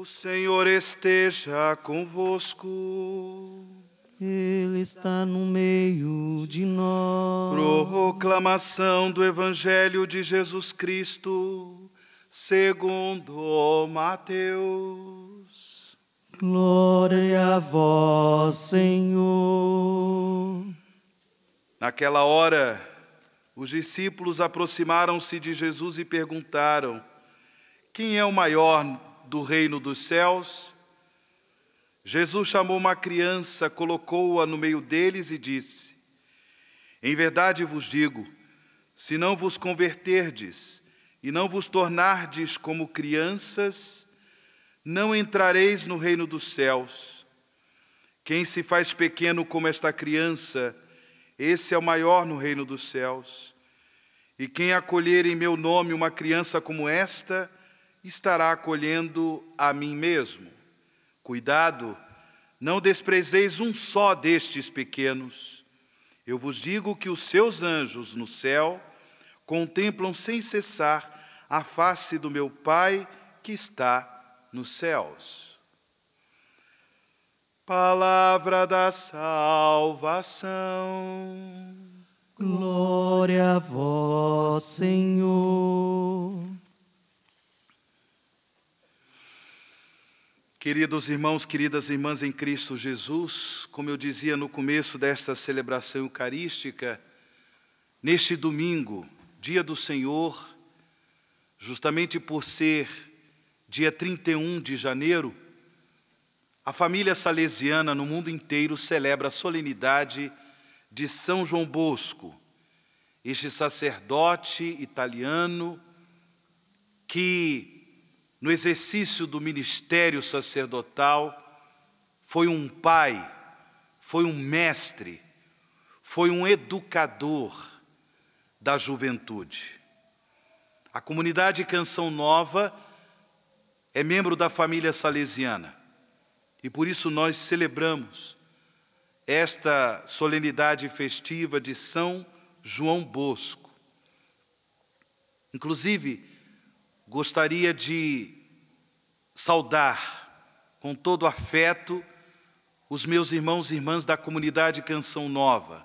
O Senhor esteja convosco. Ele está no meio de nós. Proclamação do Evangelho de Jesus Cristo, segundo Mateus. Glória a vós, Senhor. Naquela hora, os discípulos aproximaram-se de Jesus e perguntaram: Quem é o maior do reino dos céus, Jesus chamou uma criança, colocou-a no meio deles e disse: Em verdade vos digo, se não vos converterdes e não vos tornardes como crianças, não entrareis no reino dos céus. Quem se faz pequeno como esta criança, esse é o maior no reino dos céus. E quem acolher em meu nome uma criança como esta, estará acolhendo a mim mesmo. Cuidado, não desprezeis um só destes pequenos. Eu vos digo que os seus anjos no céu contemplam sem cessar a face do meu Pai que está nos céus. Palavra da salvação. Glória a vós, Senhor. Queridos irmãos, queridas irmãs em Cristo Jesus, como eu dizia no começo desta celebração eucarística, neste domingo, dia do Senhor, justamente por ser dia 31 de janeiro, a família salesiana no mundo inteiro celebra a solenidade de São João Bosco, este sacerdote italiano que no exercício do ministério sacerdotal, foi um pai, foi um mestre, foi um educador da juventude. A comunidade Canção Nova é membro da família salesiana e por isso nós celebramos esta solenidade festiva de São João Bosco. Inclusive, gostaria de saudar com todo afeto os meus irmãos e irmãs da comunidade Canção Nova,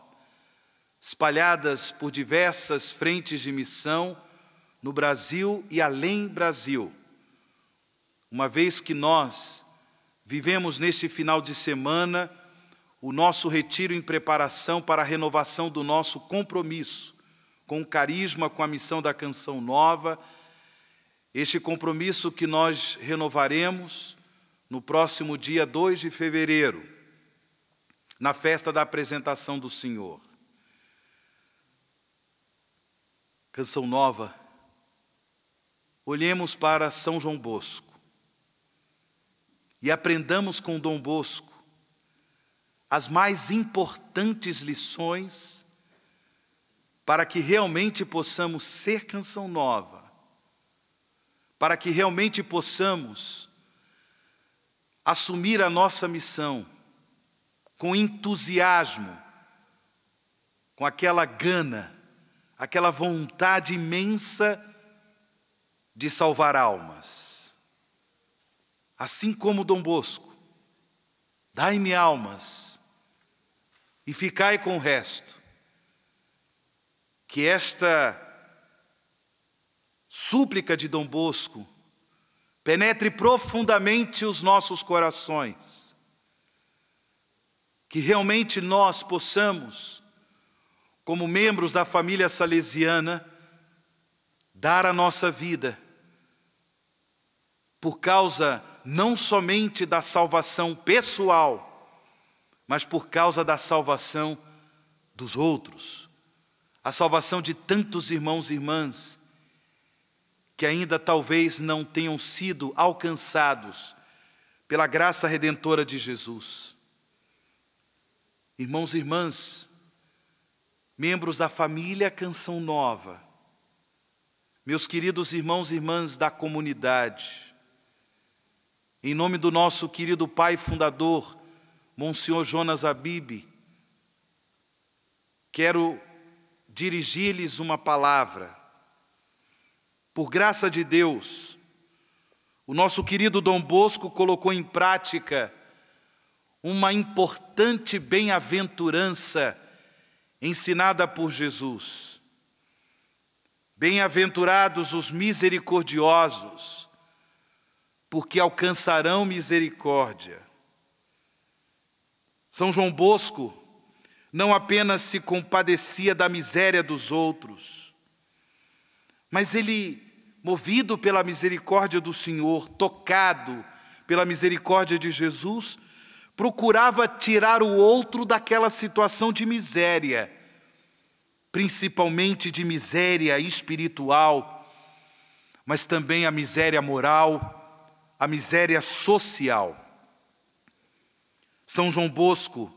espalhadas por diversas frentes de missão no Brasil e além Brasil. Uma vez que nós vivemos neste final de semana o nosso retiro em preparação para a renovação do nosso compromisso com o carisma, com a missão da Canção Nova este compromisso que nós renovaremos no próximo dia 2 de fevereiro, na festa da apresentação do Senhor. Canção nova. Olhemos para São João Bosco e aprendamos com Dom Bosco as mais importantes lições para que realmente possamos ser canção nova para que realmente possamos assumir a nossa missão com entusiasmo, com aquela gana, aquela vontade imensa de salvar almas. Assim como Dom Bosco, dai-me almas e ficai com o resto. Que esta súplica de Dom Bosco penetre profundamente os nossos corações, que realmente nós possamos, como membros da família salesiana, dar a nossa vida por causa não somente da salvação pessoal, mas por causa da salvação dos outros, a salvação de tantos irmãos e irmãs que ainda talvez não tenham sido alcançados pela graça redentora de Jesus. Irmãos e irmãs, membros da família Canção Nova, meus queridos irmãos e irmãs da comunidade, em nome do nosso querido pai fundador, Monsenhor Jonas Abib, quero dirigir-lhes uma palavra por graça de Deus, o nosso querido Dom Bosco colocou em prática uma importante bem-aventurança ensinada por Jesus. Bem-aventurados os misericordiosos, porque alcançarão misericórdia. São João Bosco não apenas se compadecia da miséria dos outros, mas ele movido pela misericórdia do Senhor, tocado pela misericórdia de Jesus, procurava tirar o outro daquela situação de miséria, principalmente de miséria espiritual, mas também a miséria moral, a miséria social. São João Bosco,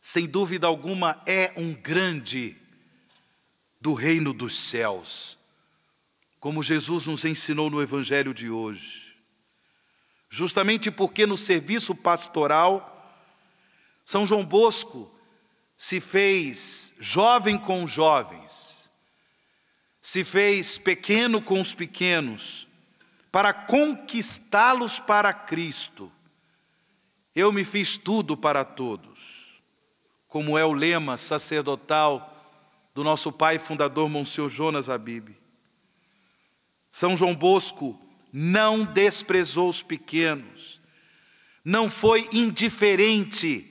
sem dúvida alguma, é um grande do reino dos céus como Jesus nos ensinou no Evangelho de hoje. Justamente porque no serviço pastoral, São João Bosco se fez jovem com os jovens, se fez pequeno com os pequenos, para conquistá-los para Cristo. Eu me fiz tudo para todos, como é o lema sacerdotal do nosso pai fundador, Monsenhor Jonas Abib. São João Bosco não desprezou os pequenos, não foi indiferente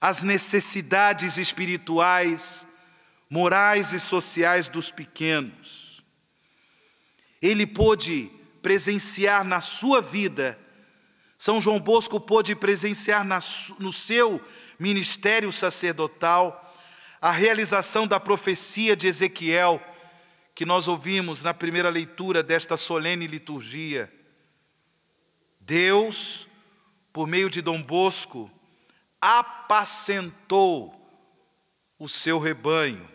às necessidades espirituais, morais e sociais dos pequenos. Ele pôde presenciar na sua vida, São João Bosco pôde presenciar no seu ministério sacerdotal a realização da profecia de Ezequiel que nós ouvimos na primeira leitura desta solene liturgia. Deus, por meio de Dom Bosco, apacentou o seu rebanho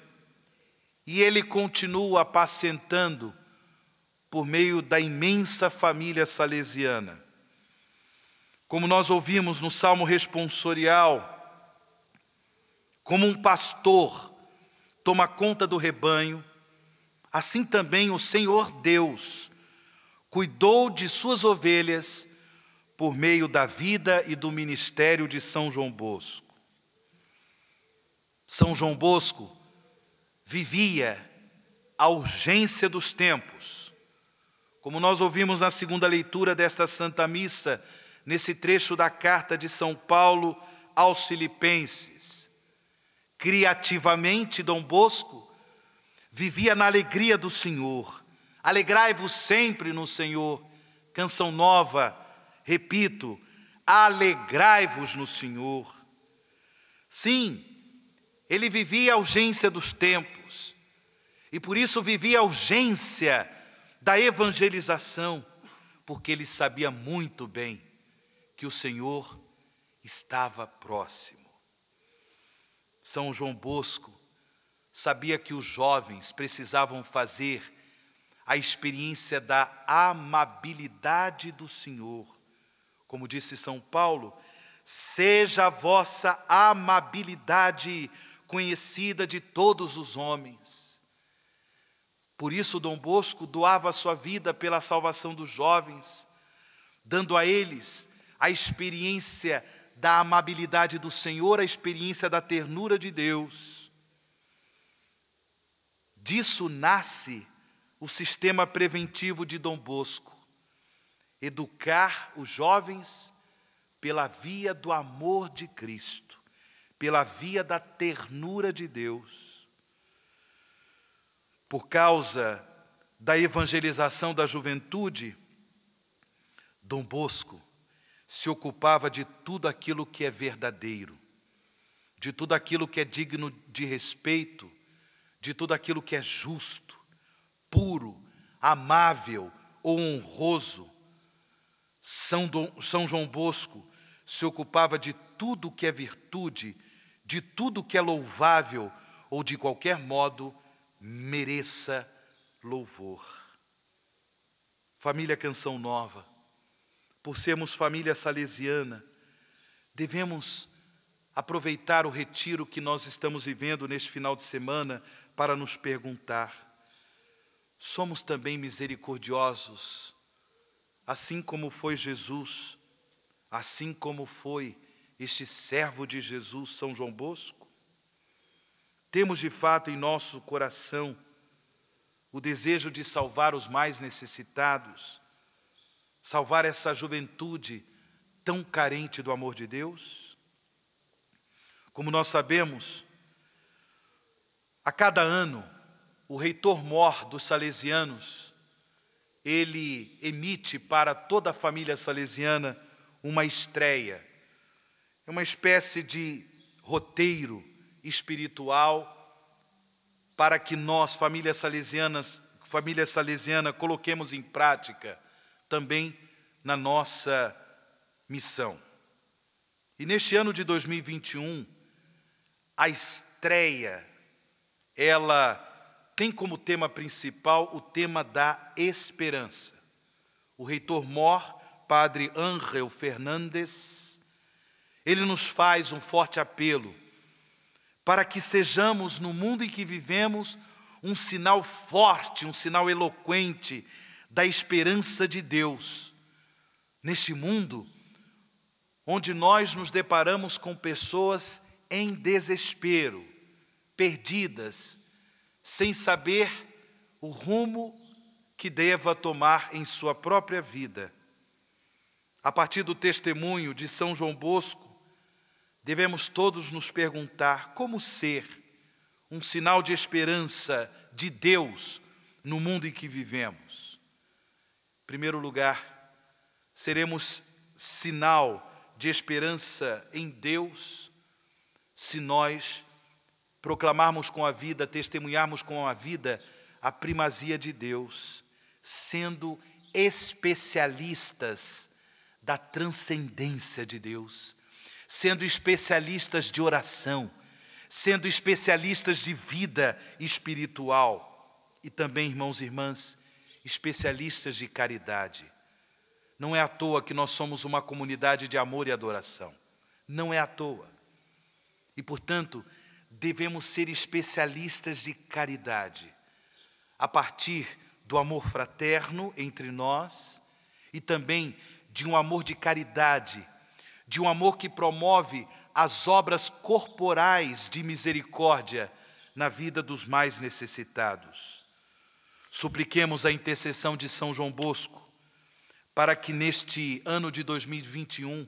e ele continua apacentando por meio da imensa família salesiana. Como nós ouvimos no Salmo responsorial, como um pastor toma conta do rebanho, Assim também o Senhor Deus cuidou de suas ovelhas por meio da vida e do ministério de São João Bosco. São João Bosco vivia a urgência dos tempos. Como nós ouvimos na segunda leitura desta Santa Missa, nesse trecho da carta de São Paulo aos Filipenses. Criativamente, Dom Bosco vivia na alegria do Senhor. Alegrai-vos sempre no Senhor. Canção nova, repito, alegrai-vos no Senhor. Sim, ele vivia a urgência dos tempos e por isso vivia a urgência da evangelização, porque ele sabia muito bem que o Senhor estava próximo. São João Bosco sabia que os jovens precisavam fazer a experiência da amabilidade do Senhor. Como disse São Paulo, seja a vossa amabilidade conhecida de todos os homens. Por isso, Dom Bosco doava sua vida pela salvação dos jovens, dando a eles a experiência da amabilidade do Senhor, a experiência da ternura de Deus. Disso nasce o sistema preventivo de Dom Bosco. Educar os jovens pela via do amor de Cristo, pela via da ternura de Deus. Por causa da evangelização da juventude, Dom Bosco se ocupava de tudo aquilo que é verdadeiro, de tudo aquilo que é digno de respeito, de tudo aquilo que é justo, puro, amável ou honroso. São, Dom, São João Bosco se ocupava de tudo que é virtude, de tudo que é louvável ou de qualquer modo mereça louvor. Família Canção Nova, por sermos família salesiana, devemos aproveitar o retiro que nós estamos vivendo neste final de semana para nos perguntar: somos também misericordiosos, assim como foi Jesus, assim como foi este servo de Jesus, São João Bosco? Temos de fato em nosso coração o desejo de salvar os mais necessitados, salvar essa juventude tão carente do amor de Deus? Como nós sabemos, a cada ano, o reitor-mor dos salesianos, ele emite para toda a família salesiana uma estreia. É uma espécie de roteiro espiritual para que nós, família salesiana, família salesiana, coloquemos em prática também na nossa missão. E neste ano de 2021, a estreia, ela tem como tema principal o tema da esperança. O reitor Mor, padre Ángel Fernandes, ele nos faz um forte apelo para que sejamos, no mundo em que vivemos, um sinal forte, um sinal eloquente da esperança de Deus. Neste mundo, onde nós nos deparamos com pessoas em desespero, perdidas, sem saber o rumo que deva tomar em sua própria vida. A partir do testemunho de São João Bosco, devemos todos nos perguntar como ser um sinal de esperança de Deus no mundo em que vivemos. Em primeiro lugar, seremos sinal de esperança em Deus se nós proclamarmos com a vida, testemunharmos com a vida a primazia de Deus, sendo especialistas da transcendência de Deus, sendo especialistas de oração, sendo especialistas de vida espiritual e também, irmãos e irmãs, especialistas de caridade. Não é à toa que nós somos uma comunidade de amor e adoração. Não é à toa. E, portanto, devemos ser especialistas de caridade, a partir do amor fraterno entre nós e também de um amor de caridade, de um amor que promove as obras corporais de misericórdia na vida dos mais necessitados. Supliquemos a intercessão de São João Bosco para que neste ano de 2021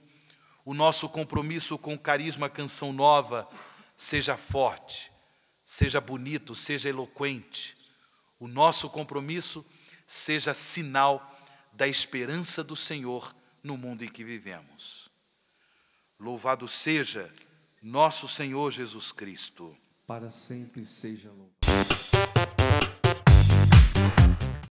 o nosso compromisso com o carisma Canção Nova seja forte, seja bonito, seja eloquente. O nosso compromisso seja sinal da esperança do Senhor no mundo em que vivemos. Louvado seja nosso Senhor Jesus Cristo. Para sempre seja louvado.